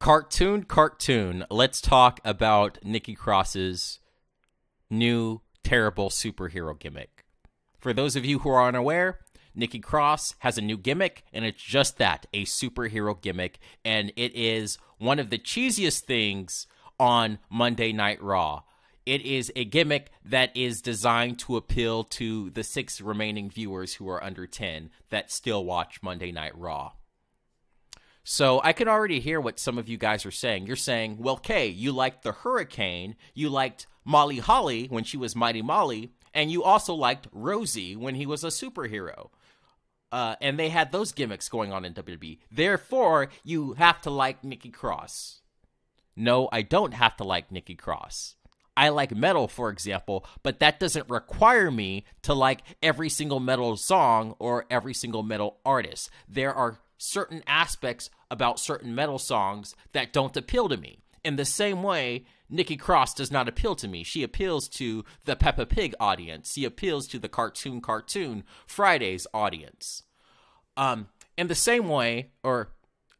Cartoon, cartoon. Let's talk about Nikki Cross's new terrible superhero gimmick. For those of you who are unaware, Nikki Cross has a new gimmick, and it's just that a superhero gimmick. And it is one of the cheesiest things on Monday Night Raw. It is a gimmick that is designed to appeal to the six remaining viewers who are under 10 that still watch Monday Night Raw. So I can already hear what some of you guys are saying. You're saying, well, Kay, you liked The Hurricane, you liked Molly Holly when she was Mighty Molly, and you also liked Rosie when he was a superhero. Uh, and they had those gimmicks going on in WWE. Therefore, you have to like Nikki Cross. No, I don't have to like Nikki Cross. I like metal, for example, but that doesn't require me to like every single metal song or every single metal artist. There are certain aspects about certain metal songs that don't appeal to me. In the same way, Nikki Cross does not appeal to me. She appeals to the Peppa Pig audience. She appeals to the cartoon cartoon Fridays audience. Um, in the same way, or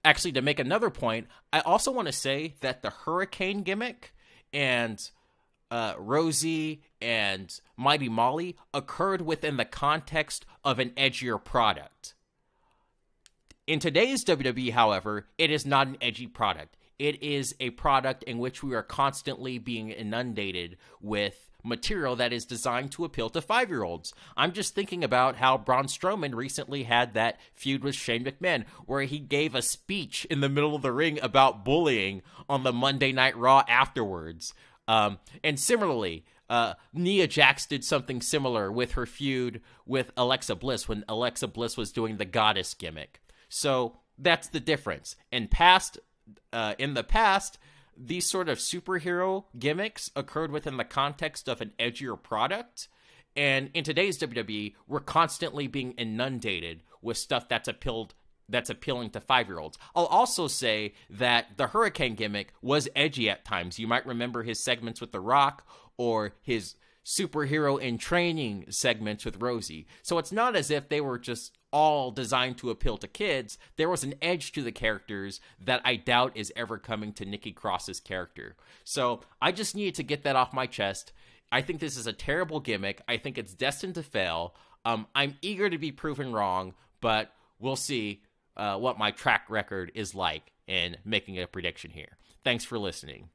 actually to make another point, I also want to say that the hurricane gimmick and uh, Rosie and Mighty Molly occurred within the context of an edgier product. In today's WWE, however, it is not an edgy product. It is a product in which we are constantly being inundated with material that is designed to appeal to five year olds. I'm just thinking about how Braun Strowman recently had that feud with Shane McMahon, where he gave a speech in the middle of the ring about bullying on the Monday Night Raw afterwards. Um, and similarly, uh, Nia Jax did something similar with her feud with Alexa Bliss when Alexa Bliss was doing the goddess gimmick. So that's the difference. In past, uh, in the past, these sort of superhero gimmicks occurred within the context of an edgier product. And in today's WWE, we're constantly being inundated with stuff that's appealed that's appealing to five year olds. I'll also say that the Hurricane gimmick was edgy at times. You might remember his segments with The Rock or his superhero in training segments with Rosie. So it's not as if they were just all designed to appeal to kids. There was an edge to the characters that I doubt is ever coming to Nikki Cross's character. So I just needed to get that off my chest. I think this is a terrible gimmick. I think it's destined to fail. Um, I'm eager to be proven wrong, but we'll see uh, what my track record is like in making a prediction here. Thanks for listening.